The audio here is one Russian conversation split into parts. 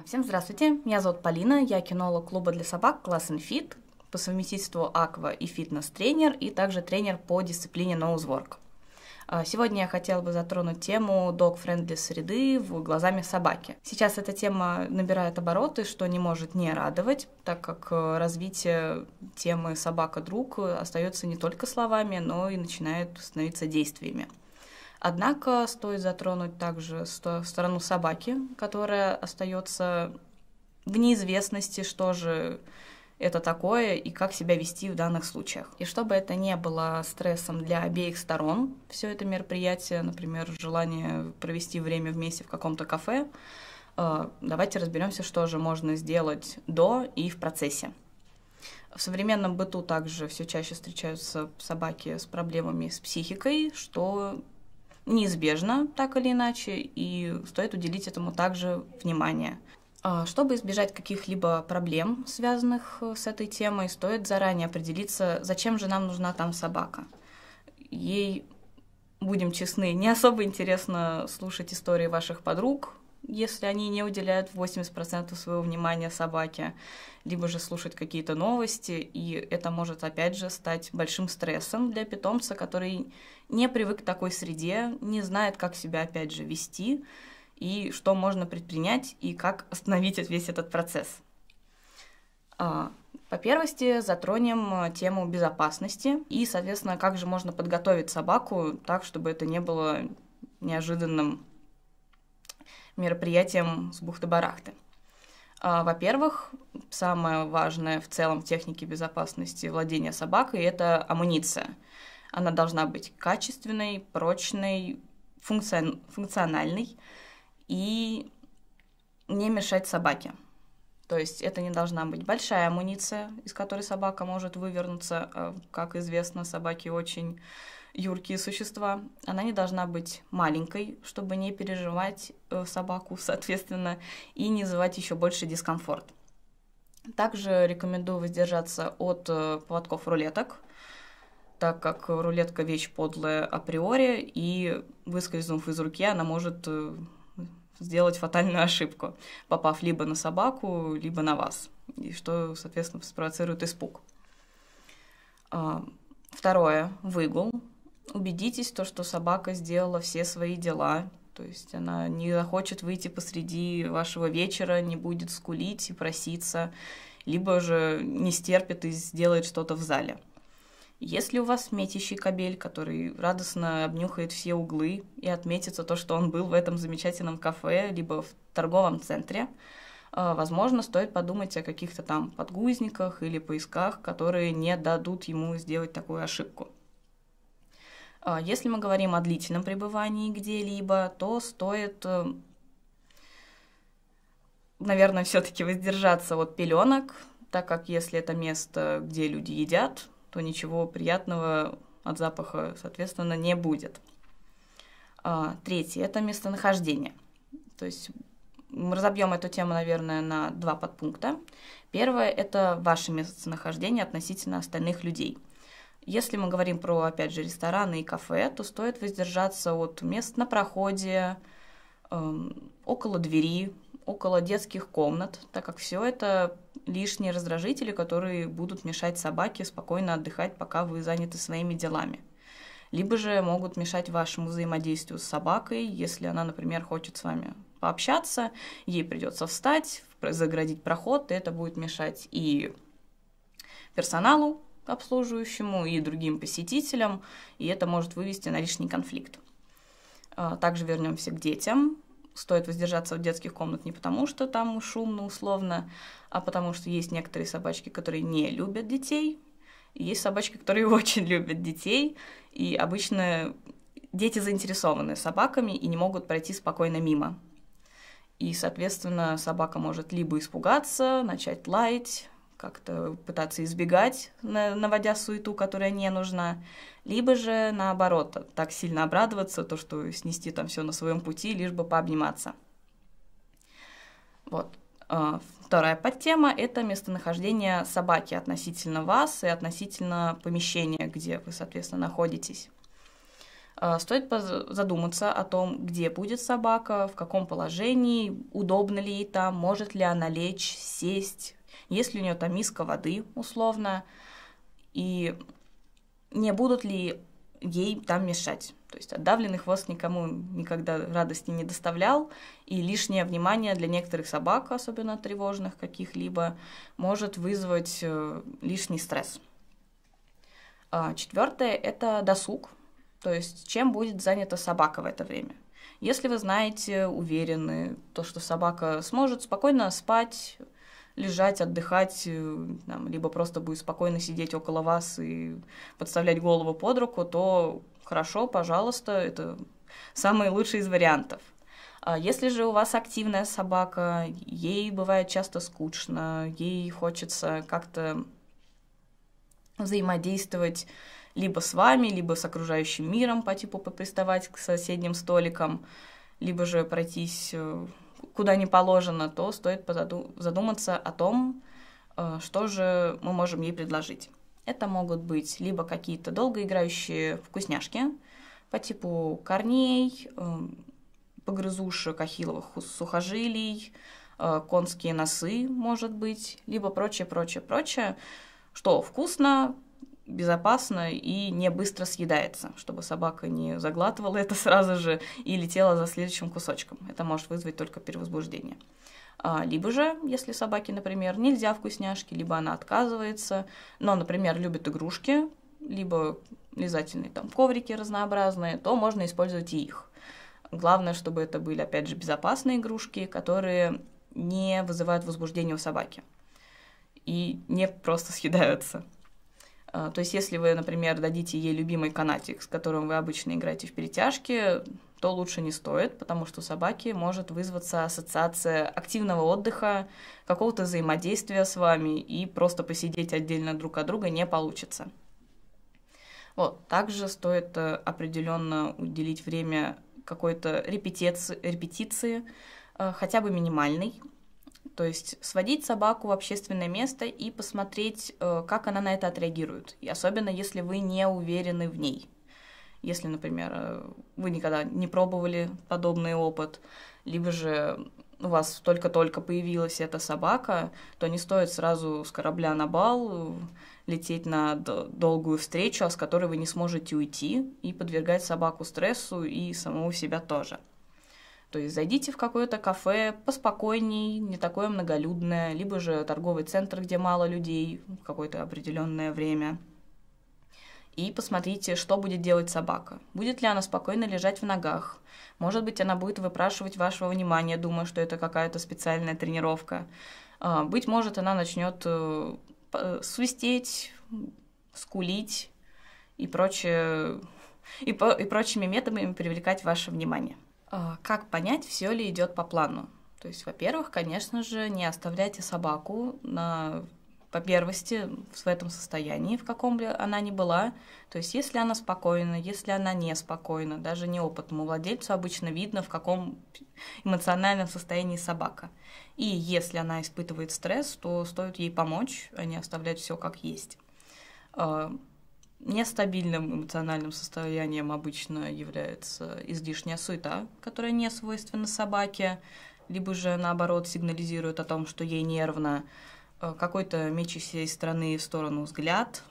А, всем здравствуйте, меня зовут Полина, я кинолог клуба для собак Class and Fit, по совместительству аква и фитнес-тренер, и также тренер по дисциплине ноузворк. А, сегодня я хотела бы затронуть тему dog-friendly среды в глазами собаки. Сейчас эта тема набирает обороты, что не может не радовать, так как э, развитие темы собака-друг остается не только словами, но и начинает становиться действиями. Однако стоит затронуть также сторону собаки, которая остается в неизвестности, что же это такое и как себя вести в данных случаях. И чтобы это не было стрессом для обеих сторон, все это мероприятие, например, желание провести время вместе в каком-то кафе, э, давайте разберемся, что же можно сделать до и в процессе. В современном быту также все чаще встречаются собаки с проблемами с психикой, что неизбежно, так или иначе, и стоит уделить этому также внимание. А, чтобы избежать каких-либо проблем, связанных э, с этой темой, стоит заранее определиться, зачем же нам нужна там собака. Ей, будем честны, не особо интересно слушать истории ваших подруг, если они не уделяют 80% своего внимания собаке, либо же слушать какие-то новости, и это может, опять же, стать большим стрессом для питомца, который не привык к такой среде, не знает, как себя, опять же, вести, и что можно предпринять, и как остановить весь этот процесс. А, по первости затронем тему безопасности и, соответственно, как же можно подготовить собаку так, чтобы это не было неожиданным мероприятиям с бухты-барахты. А, во-первых, самое важное в целом в технике безопасности владения собакой – это амуниция. Она должна быть качественной, прочной, функциональной и не мешать собаке. То есть это не должна быть большая амуниция, из которой собака может вывернуться. А, как известно, собаки очень юркие существа. Она не должна быть маленькой, чтобы не переживать э, собаку, соответственно, и не вызывать еще больше дискомфорт. Также рекомендую воздержаться от э, поводков рулеток, так как рулетка вещь подлая априори, и выскользнув из руки, она может э, сделать фатальную ошибку, попав либо на собаку, либо на вас, и что, соответственно, спровоцирует испуг. А, второе – выгул убедитесь, то, что собака сделала все свои дела, то есть она не захочет выйти посреди вашего вечера, не будет скулить и проситься, либо же не стерпит и сделает что-то в зале. Если у вас метящий кабель, который радостно обнюхает все углы и отметится то, что он был в этом замечательном кафе, либо в торговом центре, а, возможно, стоит подумать о каких-то там подгузниках или поисках, которые не дадут ему сделать такую ошибку. А, если мы говорим о длительном пребывании где-либо, то стоит, э, наверное, все-таки воздержаться от пеленок, так как если это место, где люди едят, то ничего приятного от запаха, соответственно, не будет. А, третье – это местонахождение. То есть мы разобьем эту тему, наверное, на два подпункта. Первое – это ваше местонахождение относительно остальных людей – если мы говорим про, опять же, рестораны и кафе, то стоит воздержаться от мест на проходе, эм, около двери, около детских комнат, так как все это лишние раздражители, которые будут мешать собаке спокойно отдыхать, пока вы заняты своими делами. Либо же могут мешать вашему взаимодействию с собакой, если она, например, хочет с вами пообщаться, ей придется встать, заградить проход, и это будет мешать и персоналу, обслуживающему и другим посетителям, и это может вывести на лишний конфликт. А, также вернемся к детям. Стоит воздержаться от детских комнат не потому, что там шумно условно, а потому что есть некоторые собачки, которые не любят детей, и есть собачки, которые очень любят детей, и обычно дети заинтересованы собаками и не могут пройти спокойно мимо. И, соответственно, собака может либо испугаться, начать лаять, как-то пытаться избегать, наводя суету, которая не нужна, либо же наоборот, так сильно обрадоваться, то, что снести там все на своем пути, лишь бы пообниматься. Вот. А, вторая подтема – это местонахождение собаки относительно вас и относительно помещения, где вы, соответственно, находитесь. А, стоит задуматься о том, где будет собака, в каком положении, удобно ли ей там, может ли она лечь, сесть, если у нее там миска воды условно, и не будут ли ей там мешать. То есть отдавленный хвост никому никогда радости не доставлял, и лишнее внимание для некоторых собак, особенно тревожных каких-либо, может вызвать э, лишний стресс. А, Четвертое – это досуг, то есть чем будет занята собака в это время. Если вы знаете, уверены, то, что собака сможет спокойно спать, лежать, отдыхать, э, там, либо просто будет спокойно сидеть около вас и подставлять голову под руку, то хорошо, пожалуйста, это самый лучший из вариантов. А если же у вас активная собака, ей бывает часто скучно, ей хочется как-то взаимодействовать либо с вами, либо с окружающим миром, по типу поприставать к соседним столикам, либо же пройтись э, куда не положено, то стоит позаду- задуматься о том, э, что же мы можем ей предложить. Это могут быть либо какие-то долгоиграющие вкусняшки по типу корней, эм, погрызушек, ахилловых сухожилий, э, конские носы, может быть, либо прочее, прочее, прочее, что вкусно, безопасно и не быстро съедается, чтобы собака не заглатывала это сразу же и летела за следующим кусочком. Это может вызвать только перевозбуждение. А, либо же, если собаке, например, нельзя вкусняшки, либо она отказывается, но, например, любит игрушки, либо лизательные там коврики разнообразные, то можно использовать и их. Главное, чтобы это были, опять же, безопасные игрушки, которые не вызывают возбуждения у собаки и не просто съедаются. А, то есть, если вы, например, дадите ей любимый канатик, с которым вы обычно играете в перетяжки, то лучше не стоит, потому что у собаки может вызваться ассоциация активного отдыха, какого-то взаимодействия с вами, и просто посидеть отдельно друг от друга не получится. Вот. Также стоит э, определенно уделить время какой-то репетиции, репетиции э, хотя бы минимальной, то есть сводить собаку в общественное место и посмотреть, э, как она на это отреагирует. И особенно если вы не уверены в ней. Если, например, э, вы никогда не пробовали подобный опыт, либо же у вас только-только появилась эта собака, то не стоит сразу с корабля на бал э, лететь на долгую встречу, а с которой вы не сможете уйти, и подвергать собаку стрессу и самого себя тоже. То есть зайдите в какое-то кафе поспокойней, не такое многолюдное, либо же торговый центр, где мало людей в какое-то определенное время. И посмотрите, что будет делать собака. Будет ли она спокойно лежать в ногах? Может быть, она будет выпрашивать вашего внимания, думая, что это какая-то специальная тренировка. А, быть может, она начнет э, свистеть, скулить и, прочее, и, по, и прочими методами привлекать ваше внимание. А, как понять, все ли идет по плану? То есть, во-первых, конечно же, не оставляйте собаку на по первости в этом состоянии, в каком бы она ни была. То есть, если она спокойна, если она не спокойна, даже неопытному владельцу обычно видно, в каком эмоциональном состоянии собака. И если она испытывает стресс, то стоит ей помочь, а не оставлять все как есть. А, Нестабильным эмоциональным состоянием обычно является излишняя суета, которая не свойственна собаке, либо же, наоборот, сигнализирует о том, что ей нервно, э, какой-то мечущий из стороны в сторону взгляд,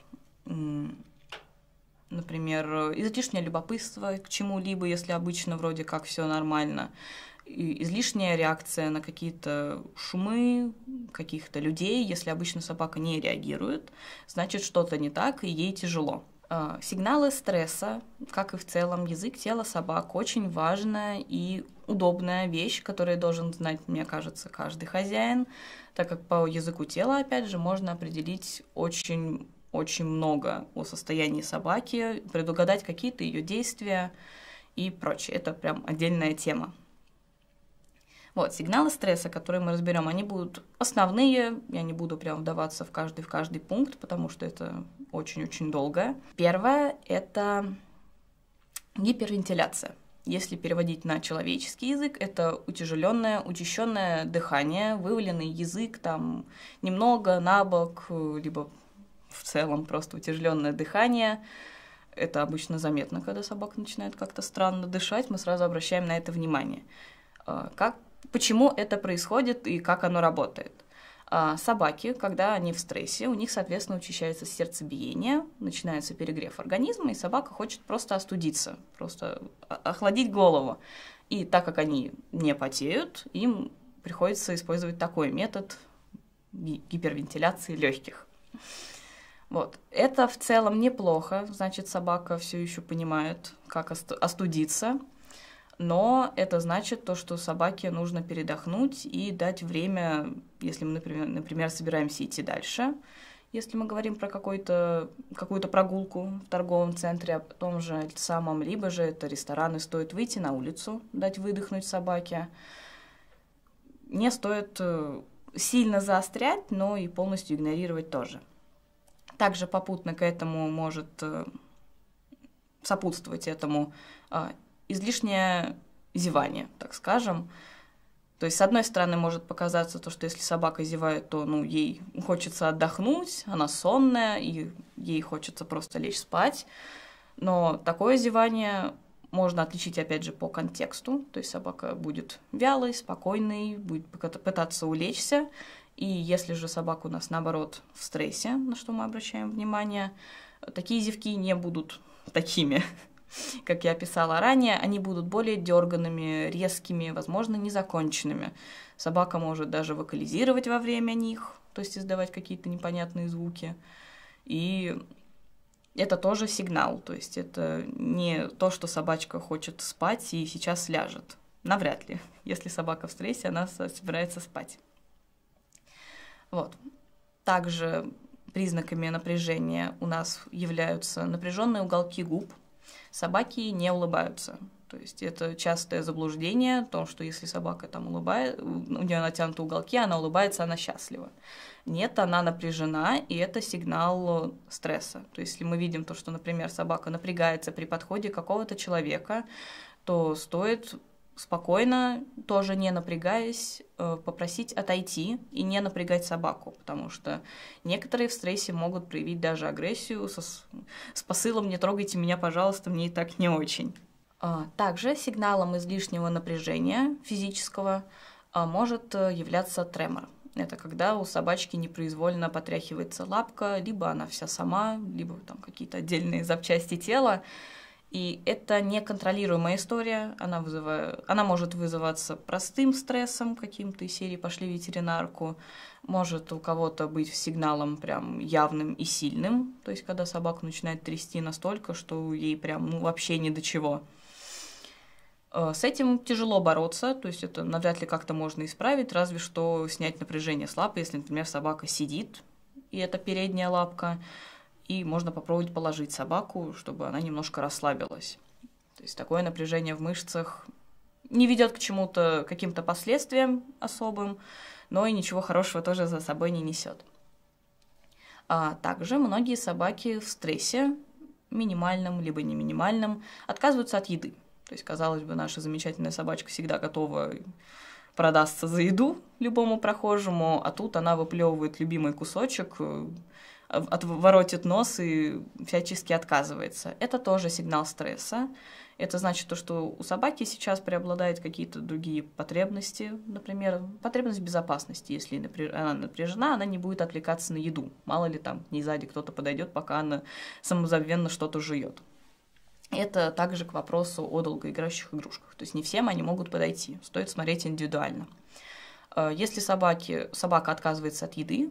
например, излишнее любопытство к чему-либо, если обычно вроде как все нормально – излишняя реакция на какие-то шумы каких-то людей. Если обычно собака не реагирует, значит что-то не так, и ей тяжело. А, сигналы стресса, как и в целом язык тела собак, очень важная и удобная вещь, которую должен знать, мне кажется, каждый хозяин, так как по языку тела, опять же, можно определить очень очень много о состоянии собаки, предугадать какие-то ее действия и прочее. Это прям отдельная тема. Вот, сигналы стресса, которые мы разберем, они будут основные, я не буду прям вдаваться в каждый, в каждый пункт, потому что это очень-очень долго. Первое — это гипервентиляция. Если переводить на человеческий язык, это утяжеленное, учащенное дыхание, вываленный язык там немного на бок, либо в целом просто утяжеленное дыхание. Это обычно заметно, когда собака начинает как-то странно дышать, мы сразу обращаем на это внимание. А, как почему это происходит и как оно работает. А, собаки, когда они в стрессе, у них, соответственно, учащается сердцебиение, начинается перегрев организма, и собака хочет просто остудиться, просто охладить голову. И так как они не потеют, им приходится использовать такой метод гипервентиляции легких. Вот. Это в целом неплохо, значит, собака все еще понимает, как остудиться но это значит то, что собаке нужно передохнуть и дать время, если мы, например, например собираемся идти дальше, если мы говорим про какую-то какую прогулку в торговом центре, а о том же самом, либо же это рестораны, стоит выйти на улицу, дать выдохнуть собаке. Не стоит э, сильно заострять, но и полностью игнорировать тоже. Также попутно к этому может э, сопутствовать этому э, излишнее зевание, так скажем. То есть, с одной стороны, может показаться то, что если собака зевает, то ну, ей хочется отдохнуть, она сонная, и ей хочется просто лечь спать. Но такое зевание можно отличить, опять же, по контексту. То есть собака будет вялой, спокойной, будет пытаться улечься. И если же собака у нас, наоборот, в стрессе, на что мы обращаем внимание, такие зевки не будут такими как я описала ранее, они будут более дерганными, резкими, возможно, незаконченными. Собака может даже вокализировать во время них, то есть издавать какие-то непонятные звуки. И это тоже сигнал, то есть это не то, что собачка хочет спать и сейчас ляжет. Навряд ли. Если собака в стрессе, она собирается спать. Вот. Также признаками напряжения у нас являются напряженные уголки губ – собаки не улыбаются. То есть это частое заблуждение о том, что если собака там улыбает, у нее натянуты уголки, она улыбается, она счастлива. Нет, она напряжена, и это сигнал стресса. То есть если мы видим то, что, например, собака напрягается при подходе какого-то человека, то стоит спокойно, тоже не напрягаясь, э, попросить отойти и не напрягать собаку, потому что некоторые в стрессе могут проявить даже агрессию со, с посылом «не трогайте меня, пожалуйста, мне и так не очень». А, также сигналом излишнего напряжения физического а, может э, являться тремор. Это когда у собачки непроизвольно потряхивается лапка, либо она вся сама, либо там какие-то отдельные запчасти тела. И это неконтролируемая история, она, вызывает, она может вызываться простым стрессом каким-то из серии «пошли ветеринарку», может у кого-то быть сигналом прям явным и сильным, то есть когда собака начинает трясти настолько, что ей прям ну, вообще ни до чего. Э, с этим тяжело бороться, то есть это навряд ли как-то можно исправить, разве что снять напряжение с лапы, если, например, собака сидит, и это передняя лапка, и можно попробовать положить собаку, чтобы она немножко расслабилась. То есть такое напряжение в мышцах не ведет к чему-то, каким-то последствиям особым, но и ничего хорошего тоже за собой не несет. А также многие собаки в стрессе, минимальном либо не минимальном, отказываются от еды. То есть, казалось бы, наша замечательная собачка всегда готова продастся за еду любому прохожему, а тут она выплевывает любимый кусочек, э, отворотит нос и всячески отказывается. Это тоже сигнал стресса. Это значит то, что у собаки сейчас преобладают какие-то другие потребности, например, потребность безопасности. Если она напряжена, она не будет отвлекаться на еду. Мало ли там, не сзади кто-то подойдет, пока она самозабвенно что-то жует. Это также к вопросу о долгоиграющих игрушках. То есть не всем они могут подойти, стоит смотреть индивидуально. Э, если собаки, собака отказывается от еды,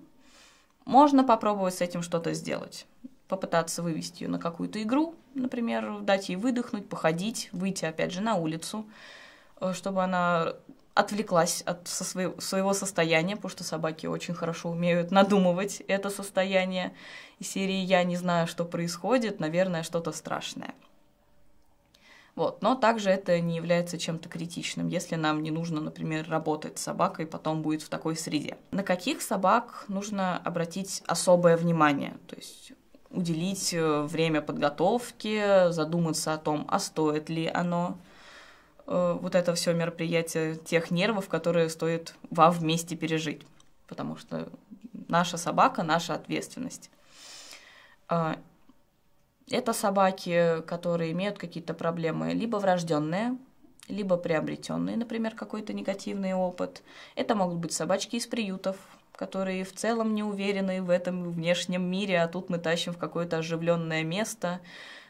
можно попробовать с этим что-то сделать. Попытаться вывести ее на какую-то игру, например, дать ей выдохнуть, походить, выйти опять же на улицу, э, чтобы она отвлеклась от со своего, своего состояния, потому что собаки очень хорошо умеют надумывать это состояние. И серии «Я не знаю, что происходит», наверное, что-то страшное. Вот. Но также это не является чем-то критичным, если нам не нужно, например, работать с собакой, потом будет в такой среде. На каких собак нужно обратить особое внимание? То есть уделить э, время подготовки, задуматься о том, а стоит ли оно э, вот это все мероприятие тех нервов, которые стоит вам вместе пережить. Потому что наша собака, наша ответственность. А, это собаки, которые имеют какие-то проблемы, либо врожденные, либо приобретенные, например, какой-то негативный опыт. Это могут быть собачки из приютов, которые в целом не уверены в этом внешнем мире, а тут мы тащим в какое-то оживленное место.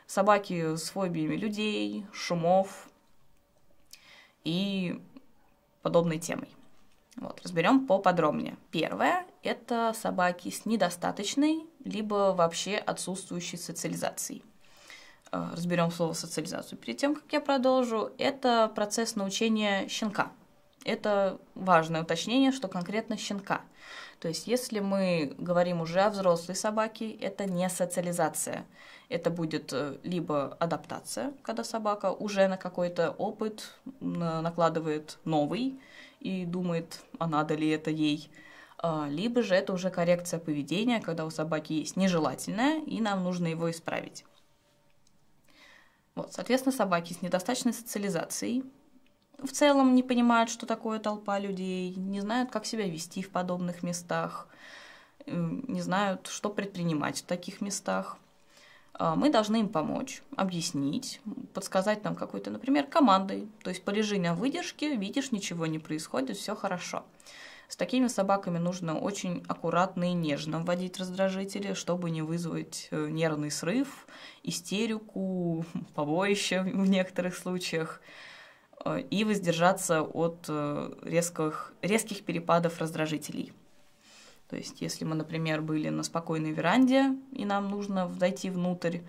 Собаки с фобиями людей, шумов и подобной темой. Вот, разберем поподробнее. Первое – это собаки с недостаточной либо вообще отсутствующей социализации. Э, Разберем слово социализацию. Перед тем, как я продолжу, это процесс научения щенка. Это важное уточнение, что конкретно щенка. То есть, если мы говорим уже о взрослой собаке, это не социализация. Это будет э, либо адаптация, когда собака уже на какой-то опыт накладывает новый и думает, а надо ли это ей, а, либо же это уже коррекция поведения, когда у собаки есть нежелательное, и нам нужно его исправить. Вот, соответственно, собаки с недостаточной социализацией в целом не понимают, что такое толпа людей, не знают, как себя вести в подобных местах, не знают, что предпринимать в таких местах. А, мы должны им помочь, объяснить, подсказать нам какой-то, например, командой. То есть полежи на выдержке, видишь, ничего не происходит, все хорошо. С такими собаками нужно очень аккуратно и нежно вводить раздражители, чтобы не вызвать э, нервный срыв, истерику, побоище в некоторых случаях э, и воздержаться от э, резких, резких перепадов раздражителей. То есть, если мы, например, были на спокойной веранде, и нам нужно зайти внутрь,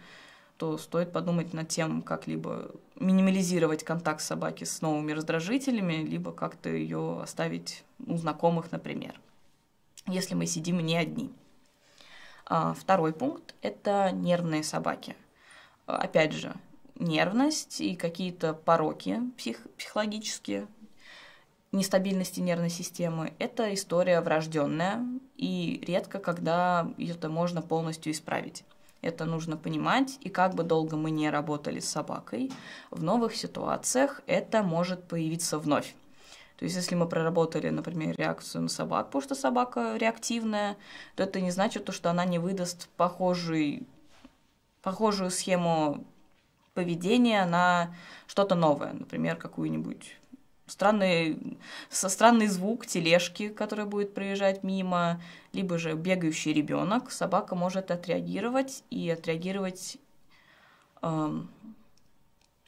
то стоит подумать над тем, как либо минимализировать контакт собаки с новыми раздражителями, либо как-то ее оставить у знакомых, например, если мы сидим не одни. А, второй пункт – это нервные собаки. Опять же, нервность и какие-то пороки псих психологические, нестабильности нервной системы – это история врожденная, и редко когда это можно полностью исправить. Это нужно понимать, и как бы долго мы не работали с собакой, в новых ситуациях это может появиться вновь. То есть, если мы проработали, например, реакцию на собак, потому что собака реактивная, то это не значит, то, что она не выдаст похожий, похожую схему поведения на что-то новое, например, какую-нибудь странный, со странный звук тележки, которая будет проезжать мимо, либо же бегающий ребенок, собака может отреагировать и отреагировать э,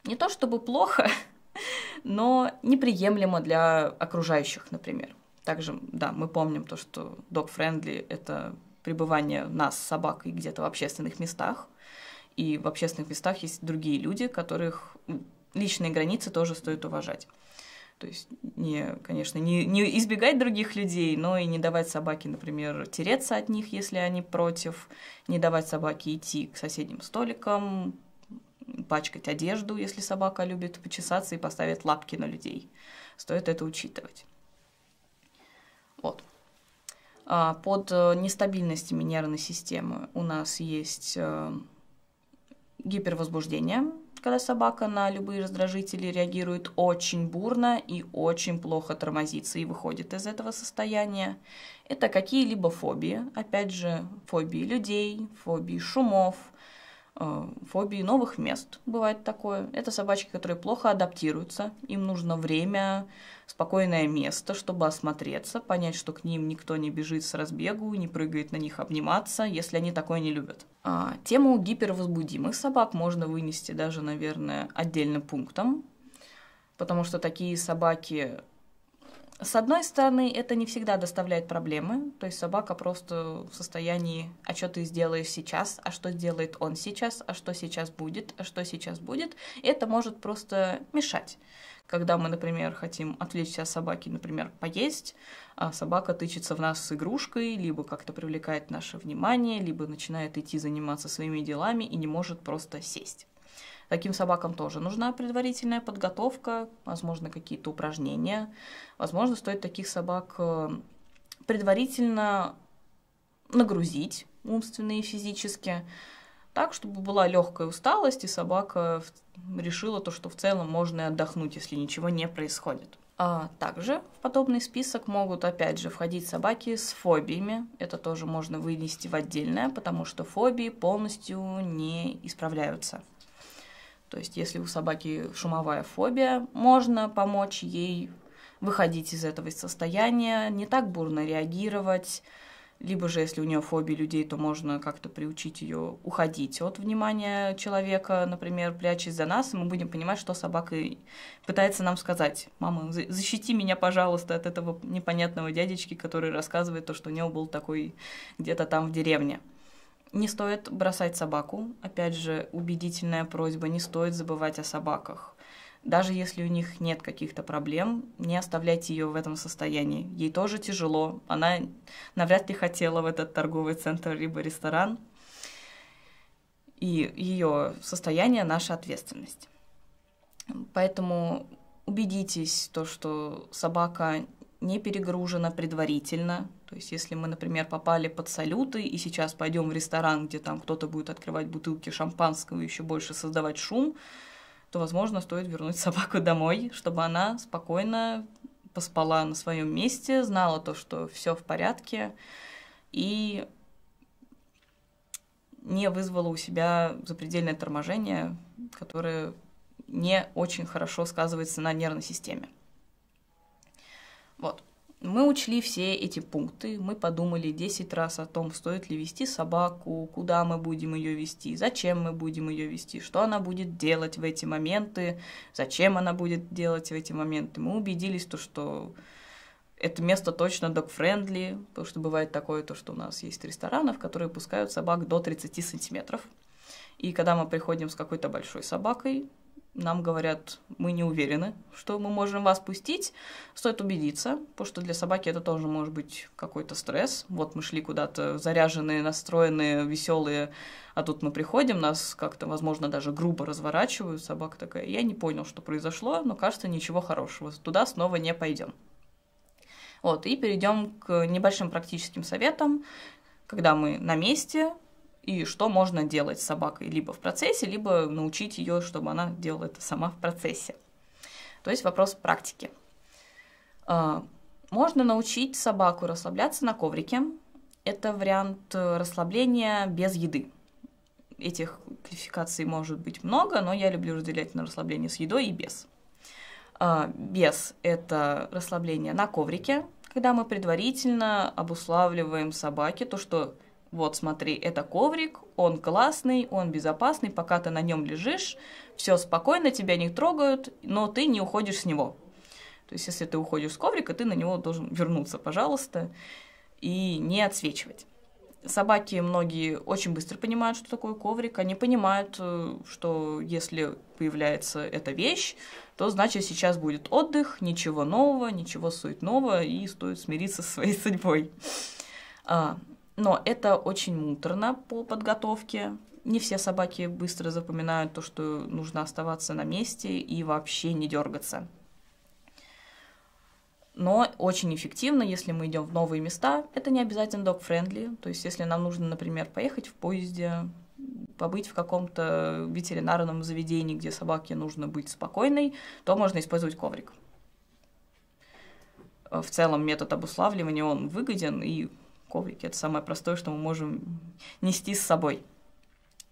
не то чтобы плохо, но неприемлемо для окружающих, например. Также, да, мы помним то, что dog-friendly — это пребывание нас собак и где-то в общественных местах, и в общественных местах есть другие люди, которых личные границы тоже стоит уважать. То есть, не, конечно, не, не избегать других людей, но и не давать собаке, например, тереться от них, если они против, не давать собаке идти к соседним столикам, пачкать одежду, если собака любит почесаться и поставить лапки на людей. Стоит это учитывать. Вот. А, под э, нестабильностями нервной системы у нас есть э, гипервозбуждение, когда собака на любые раздражители реагирует очень бурно и очень плохо тормозится и выходит из этого состояния. Это какие-либо фобии, опять же, фобии людей, фобии шумов, Э, фобии новых мест. Бывает такое. Это собачки, которые плохо адаптируются. Им нужно время, спокойное место, чтобы осмотреться, понять, что к ним никто не бежит с разбегу, не прыгает на них обниматься, если они такое не любят. А, тему гипервозбудимых собак можно вынести даже, наверное, отдельным пунктом, потому что такие собаки с одной стороны, это не всегда доставляет проблемы, то есть собака просто в состоянии, а что ты сделаешь сейчас, а что сделает он сейчас, а что сейчас будет, а что сейчас будет, это может просто мешать. Когда мы, например, хотим отвлечься от собаки, например, поесть, а собака тычется в нас с игрушкой, либо как-то привлекает наше внимание, либо начинает идти заниматься своими делами и не может просто сесть. Таким собакам тоже нужна предварительная подготовка, возможно, какие-то упражнения. Возможно, стоит таких собак э, предварительно нагрузить умственно и физически, так, чтобы была легкая усталость, и собака решила то, что в целом можно и отдохнуть, если ничего не происходит. А также в подобный список могут, опять же, входить собаки с фобиями. Это тоже можно вынести в отдельное, потому что фобии полностью не исправляются. То есть, если у собаки шумовая фобия, можно помочь ей выходить из этого состояния, не так бурно реагировать. Либо же, если у нее фобия людей, то можно как-то приучить ее уходить от внимания человека, например, прячась за нас, и мы будем понимать, что собака пытается нам сказать. «Мама, защити меня, пожалуйста, от этого непонятного дядечки, который рассказывает то, что у него был такой где-то там в деревне». Не стоит бросать собаку. Опять же, убедительная просьба, не стоит забывать о собаках. Даже если у них нет каких-то проблем, не оставляйте ее в этом состоянии. Ей тоже тяжело. Она навряд ли хотела в этот торговый центр либо ресторан. И ее состояние — наша ответственность. Поэтому убедитесь, то, что собака не перегружена предварительно. То есть, если мы, например, попали под салюты и сейчас пойдем в ресторан, где там кто-то будет открывать бутылки шампанского и еще больше создавать шум, то, возможно, стоит вернуть собаку домой, чтобы она спокойно поспала на своем месте, знала то, что все в порядке, и не вызвала у себя запредельное торможение, которое не очень хорошо сказывается на нервной системе. Вот. Мы учли все эти пункты, мы подумали 10 раз о том, стоит ли вести собаку, куда мы будем ее вести, зачем мы будем ее вести, что она будет делать в эти моменты, зачем она будет делать в эти моменты. Мы убедились, то, что это место точно dog friendly, потому что бывает такое, то, что у нас есть рестораны, в которые пускают собак до 30 сантиметров. И когда мы приходим с какой-то большой собакой, нам говорят, мы не уверены, что мы можем вас пустить. Стоит убедиться, потому что для собаки это тоже может быть какой-то стресс. Вот мы шли куда-то заряженные, настроенные, веселые, а тут мы приходим, нас как-то, возможно, даже грубо разворачивают. Собака такая, я не понял, что произошло, но кажется, ничего хорошего. Туда снова не пойдем. Вот, и перейдем к небольшим практическим советам. Когда мы на месте, и что можно делать с собакой либо в процессе, либо научить ее, чтобы она делала это сама в процессе. То есть вопрос практики. А, можно научить собаку расслабляться на коврике. Это вариант э, расслабления без еды. Этих квалификаций может быть много, но я люблю разделять на расслабление с едой и без. А, без – это расслабление на коврике, когда мы предварительно обуславливаем собаке то, что вот смотри, это коврик, он классный, он безопасный, пока ты на нем лежишь, все спокойно, тебя не трогают, но ты не уходишь с него. То есть, если ты уходишь с коврика, ты на него должен вернуться, пожалуйста, и не отсвечивать. Собаки многие очень быстро понимают, что такое коврик. Они понимают, э, что если появляется эта вещь, то значит сейчас будет отдых, ничего нового, ничего суетного, и стоит смириться со своей судьбой. А, но это очень муторно по подготовке. Не все собаки быстро запоминают то, что нужно оставаться на месте и вообще не дергаться. Но очень эффективно, если мы идем в новые места, это не обязательно dog-friendly. То есть, если нам нужно, например, поехать в поезде, побыть в каком-то ветеринарном заведении, где собаке нужно быть спокойной, то можно использовать коврик. Э, в целом метод обуславливания, он выгоден и коврики. Это самое простое, что мы можем нести с собой.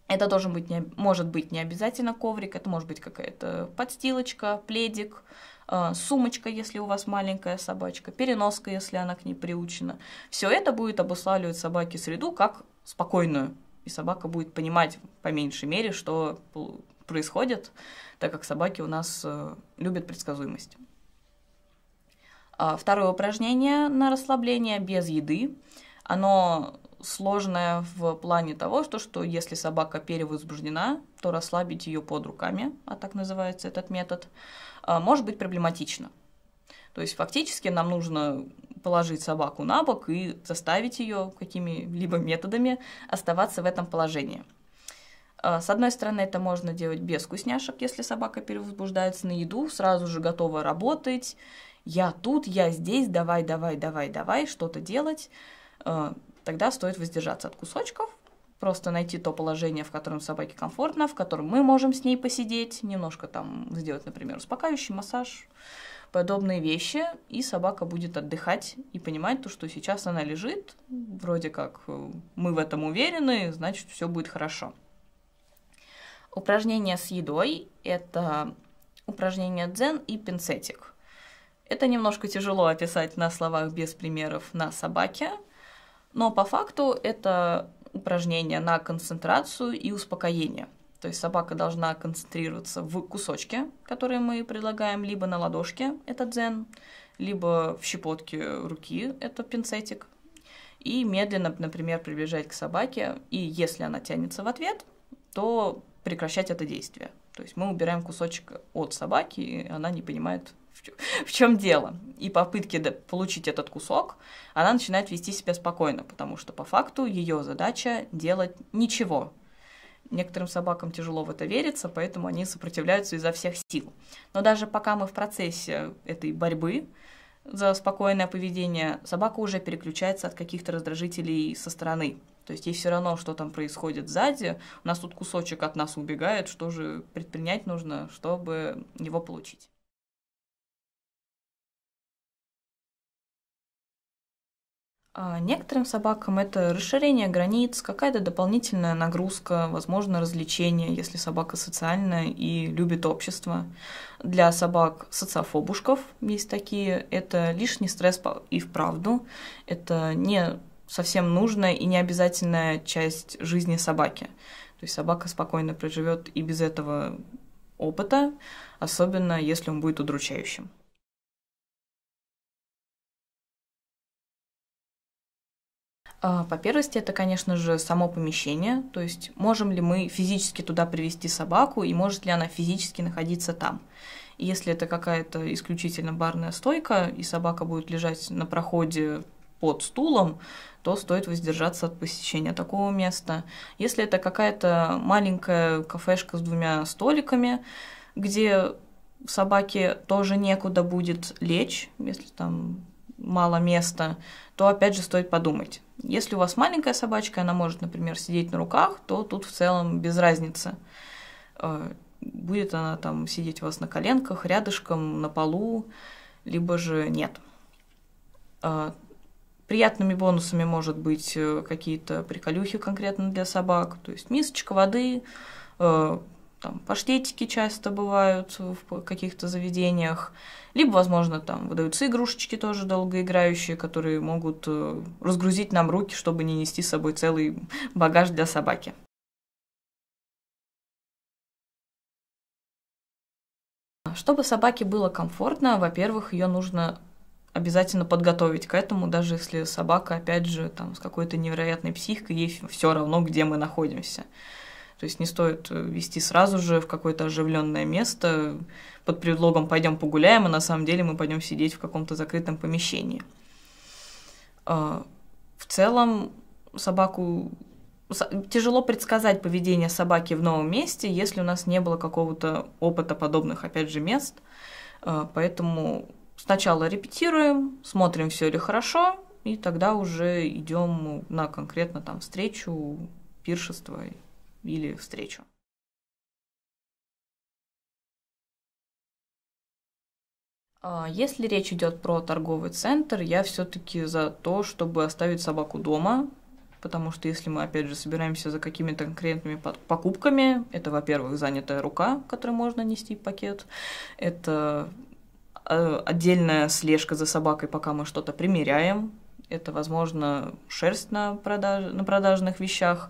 Это должен быть не, может быть не обязательно коврик, это может быть какая-то подстилочка, пледик, э, сумочка, если у вас маленькая собачка, переноска, если она к ней приучена. Все это будет обуславливать собаке среду как спокойную. И собака будет понимать по меньшей мере, что происходит, так как собаки у нас э, любят предсказуемость. А второе упражнение на расслабление без еды. Оно сложное в плане того, что, что если собака перевозбуждена, то расслабить ее под руками, а так называется этот метод, а, может быть проблематично. То есть фактически нам нужно положить собаку на бок и заставить ее какими-либо методами оставаться в этом положении. А, с одной стороны, это можно делать без вкусняшек, если собака перевозбуждается на еду, сразу же готова работать. Я тут, я здесь, давай, давай, давай, давай, что-то делать. Э, тогда стоит воздержаться от кусочков, просто найти то положение, в котором собаке комфортно, в котором мы можем с ней посидеть, немножко там сделать, например, успокаивающий массаж, подобные вещи, и собака будет отдыхать и понимать то, что сейчас она лежит, вроде как э, мы в этом уверены, значит, все будет хорошо. Упражнения с едой – это упражнения дзен и пинцетик. Это немножко тяжело описать на словах без примеров на собаке – но по факту это упражнение на концентрацию и успокоение. То есть собака должна концентрироваться в кусочке, который мы предлагаем, либо на ладошке, это дзен, либо в щепотке руки, это пинцетик, и медленно, например, приближать к собаке, и если она тянется в ответ, то прекращать это действие. То есть мы убираем кусочек от собаки, и она не понимает, в чем дело. И попытки получить этот кусок, она начинает вести себя спокойно, потому что по факту ее задача делать ничего. Некоторым собакам тяжело в это вериться, поэтому они сопротивляются изо всех сил. Но даже пока мы в процессе этой борьбы за спокойное поведение, собака уже переключается от каких-то раздражителей со стороны. То есть ей все равно, что там происходит сзади. У нас тут кусочек от нас убегает, что же предпринять нужно, чтобы его получить. А, некоторым собакам это расширение границ, какая-то дополнительная нагрузка, возможно, развлечение, если собака социальная и любит общество. Для собак социофобушков есть такие. Это лишний стресс и вправду. Это не совсем нужная и не обязательная часть жизни собаки. То есть собака спокойно проживет и без этого опыта, особенно если он будет удручающим. А, по первости, это, конечно же, само помещение, то есть можем ли мы физически туда привести собаку и может ли она физически находиться там. если это какая-то исключительно барная стойка, и собака будет лежать на проходе под стулом, то стоит воздержаться от посещения такого места. Если это какая-то маленькая кафешка с двумя столиками, где собаке тоже некуда будет лечь, если там мало места, то опять же стоит подумать если у вас маленькая собачка, она может, например, сидеть на руках, то тут в целом без разницы. Э, будет она там сидеть у вас на коленках, рядышком, на полу, либо же нет. Э, приятными бонусами может быть э, какие-то приколюхи конкретно для собак, то есть мисочка воды, там паштетики часто бывают в каких-то заведениях, либо, возможно, там выдаются игрушечки тоже долгоиграющие, которые могут э, разгрузить нам руки, чтобы не нести с собой целый багаж для собаки. Чтобы собаке было комфортно, во-первых, ее нужно обязательно подготовить к этому, даже если собака, опять же, там, с какой-то невероятной психикой, ей все равно, где мы находимся. То есть не стоит э, вести сразу же в какое-то оживленное место под предлогом «пойдем погуляем», а на самом деле мы пойдем сидеть в каком-то закрытом помещении. А, в целом собаку тяжело предсказать поведение собаки в новом месте, если у нас не было какого-то опыта подобных, опять же, мест. А, поэтому сначала репетируем, смотрим, все ли хорошо, и тогда уже идем на конкретно там встречу, пиршество или встречу. А, если речь идет про торговый центр, я все-таки за то, чтобы оставить собаку дома, потому что если мы, опять же, собираемся за какими-то конкретными покупками, это, во-первых, занятая рука, которой можно нести пакет, это а, отдельная слежка за собакой, пока мы что-то примеряем, это, возможно, шерсть на, продаж... на продажных вещах,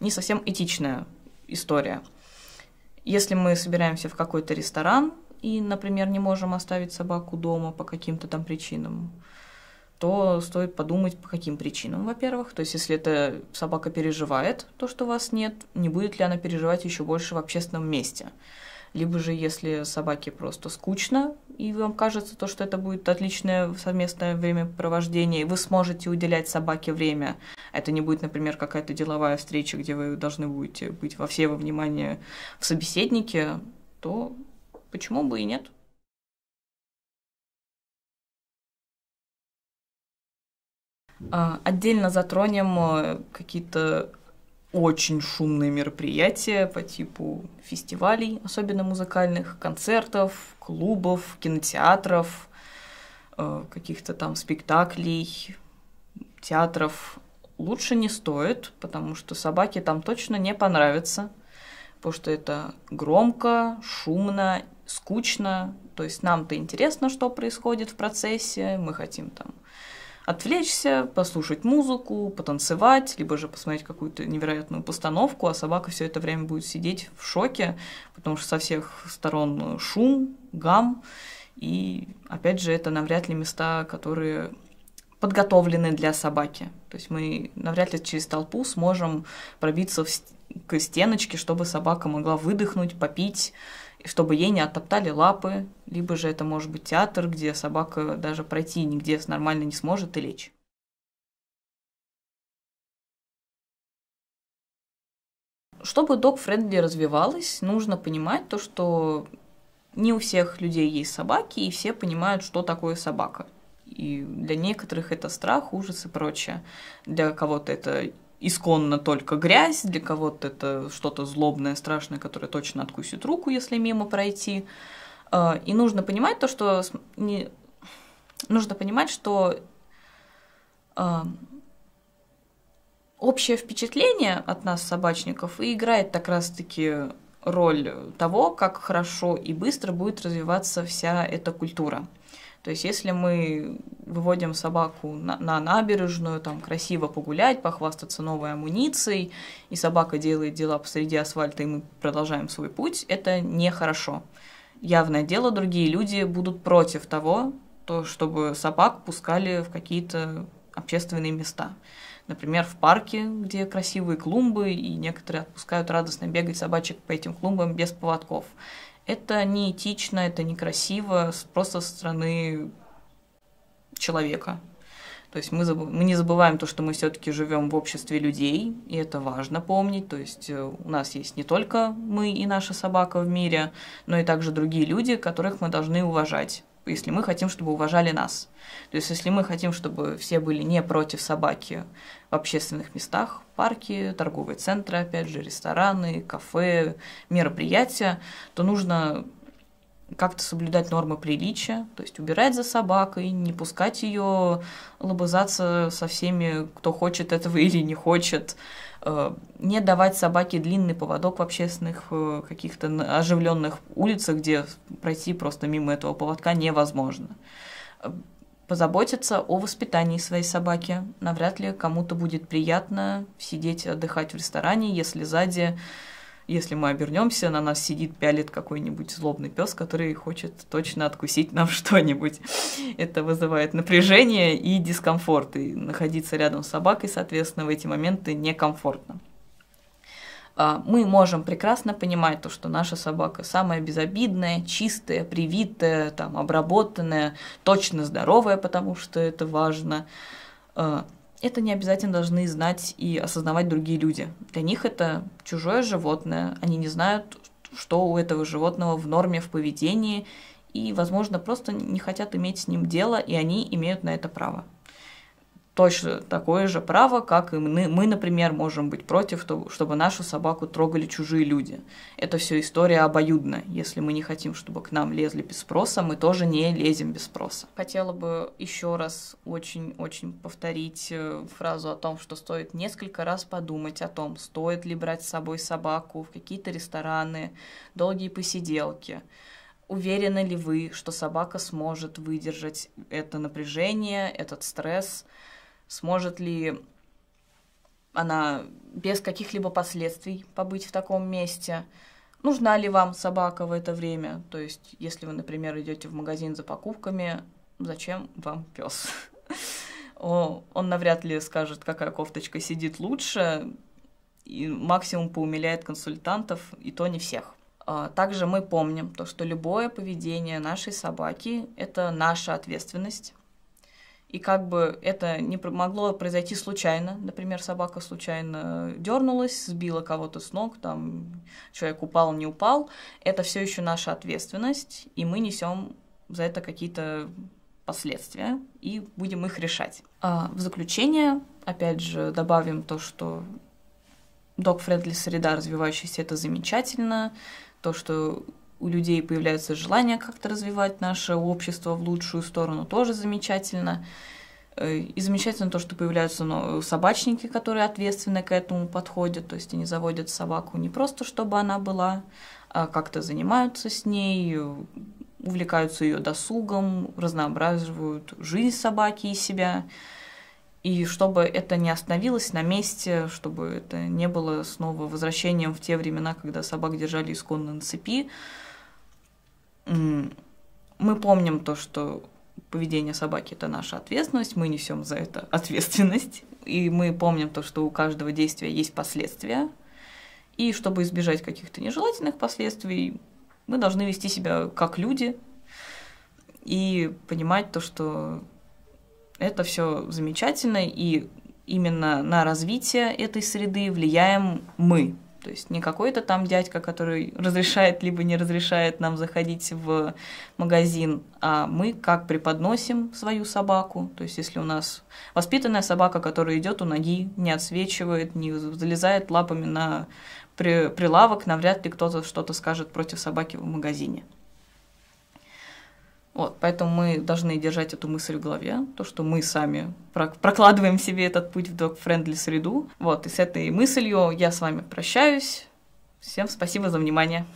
не совсем этичная история. Если мы собираемся в какой-то ресторан и, например, не можем оставить собаку дома по каким-то там причинам, то стоит подумать, по каким причинам, во-первых. То есть, если эта собака переживает то, что вас нет, не будет ли она переживать еще больше в общественном месте либо же если собаке просто скучно, и вам кажется то, что это будет отличное совместное времяпровождение, и вы сможете уделять собаке время. Это не будет, например, какая-то деловая встреча, где вы должны будете быть во все во внимание в собеседнике, то почему бы и нет? А, отдельно затронем э, какие-то очень шумные мероприятия по типу фестивалей, особенно музыкальных, концертов, клубов, кинотеатров, э, каких-то там спектаклей, театров. Лучше не стоит, потому что собаке там точно не понравится, потому что это громко, шумно, скучно. То есть нам-то интересно, что происходит в процессе, мы хотим там отвлечься, послушать музыку, потанцевать, либо же посмотреть какую-то невероятную постановку, а собака все это время будет сидеть в шоке, потому что со всех сторон шум, гам, и опять же это навряд ли места, которые подготовлены для собаки. То есть мы навряд ли через толпу сможем пробиться в к стеночке, чтобы собака могла выдохнуть, попить, чтобы ей не оттоптали лапы, либо же это может быть театр, где собака даже пройти нигде нормально не сможет и лечь. Чтобы док-френдли развивалась, нужно понимать то, что не у всех людей есть собаки, и все понимают, что такое собака. И для некоторых это страх, ужас и прочее. Для кого-то это исконно только грязь, для кого-то это что-то злобное, страшное, которое точно откусит руку, если мимо пройти. А, и нужно понимать то, что не... нужно понимать, что а, общее впечатление от нас, собачников, и играет так раз-таки роль того, как хорошо и быстро будет развиваться вся эта культура. То есть если мы выводим собаку на, на набережную, там красиво погулять, похвастаться новой амуницией, и собака делает дела посреди асфальта, и мы продолжаем свой путь, это нехорошо. Явное дело, другие люди будут против того, то, чтобы собак пускали в какие-то общественные места. Например, в парке, где красивые клумбы, и некоторые отпускают радостно бегать собачек по этим клумбам без поводков. Это неэтично, это некрасиво, просто со стороны человека. То есть мы, заб... мы не забываем то, что мы все-таки живем в обществе людей, и это важно помнить. То есть э, у нас есть не только мы и наша собака в мире, но и также другие люди, которых мы должны уважать если мы хотим, чтобы уважали нас. То есть, если мы хотим, чтобы все были не против собаки в общественных местах, парки, торговые центры, опять же, рестораны, кафе, мероприятия, то нужно как-то соблюдать нормы приличия, то есть убирать за собакой, не пускать ее лобызаться со всеми, кто хочет этого или не хочет, Э, не давать собаке длинный поводок в общественных э, каких-то оживленных улицах, где пройти просто мимо этого поводка невозможно. Э, позаботиться о воспитании своей собаки. Навряд ли кому-то будет приятно сидеть отдыхать в ресторане, если сзади если мы обернемся, на нас сидит, пялит какой-нибудь злобный пес, который хочет точно откусить нам что-нибудь. Это вызывает напряжение и дискомфорт, и находиться рядом с собакой, соответственно, в эти моменты некомфортно. А, мы можем прекрасно понимать то, что наша собака самая безобидная, чистая, привитая, там, обработанная, точно здоровая, потому что это важно. А, это не обязательно должны знать и осознавать другие люди. Для них это чужое животное, они не знают, что у этого животного в норме, в поведении, и, возможно, просто не хотят иметь с ним дело, и они имеют на это право точно такое же право, как и мы, мы например, можем быть против, того, чтобы нашу собаку трогали чужие люди. Это все история обоюдна. Если мы не хотим, чтобы к нам лезли без спроса, мы тоже не лезем без спроса. Хотела бы еще раз очень-очень повторить э, фразу о том, что стоит несколько раз подумать о том, стоит ли брать с собой собаку в какие-то рестораны, долгие посиделки. Уверены ли вы, что собака сможет выдержать это напряжение, этот стресс? сможет ли она без каких-либо последствий побыть в таком месте, нужна ли вам собака в это время, то есть если вы, например, идете в магазин за покупками, зачем вам пес? Он навряд ли скажет, какая кофточка сидит лучше, и максимум поумиляет консультантов, и то не всех. А, также мы помним то, что любое поведение нашей собаки – это наша ответственность, и как бы это не могло произойти случайно. Например, собака случайно дернулась, сбила кого-то с ног, там человек упал, не упал. Это все еще наша ответственность, и мы несем за это какие-то последствия и будем их решать. А в заключение, опять же, добавим то, что док-френдли среда развивающаяся, это замечательно, то, что у людей появляется желание как-то развивать наше общество в лучшую сторону, тоже замечательно. Э, и замечательно то, что появляются ну, собачники, которые ответственно к этому подходят, то есть они заводят собаку не просто, чтобы она была, а как-то занимаются с ней, э, увлекаются ее досугом, разнообразивают жизнь собаки и себя и чтобы это не остановилось на месте, чтобы это не было снова возвращением в те времена, когда собак держали исконно на цепи. Мы помним то, что поведение собаки это наша ответственность, мы несем за это ответственность, и мы помним то, что у каждого действия есть последствия. И чтобы избежать каких-то нежелательных последствий, мы должны вести себя как люди и понимать то, что это все замечательно, и именно на развитие этой среды влияем мы. То есть не какой-то там дядька, который разрешает либо не разрешает нам заходить в магазин, а мы как преподносим свою собаку. То есть если у нас воспитанная собака, которая идет у ноги, не отсвечивает, не залезает лапами на прилавок, навряд ли кто-то что-то скажет против собаки в магазине. Вот, поэтому мы должны держать эту мысль в голове, то, что мы сами прокладываем себе этот путь в док-френдли среду. Вот, и с этой мыслью я с вами прощаюсь. Всем спасибо за внимание.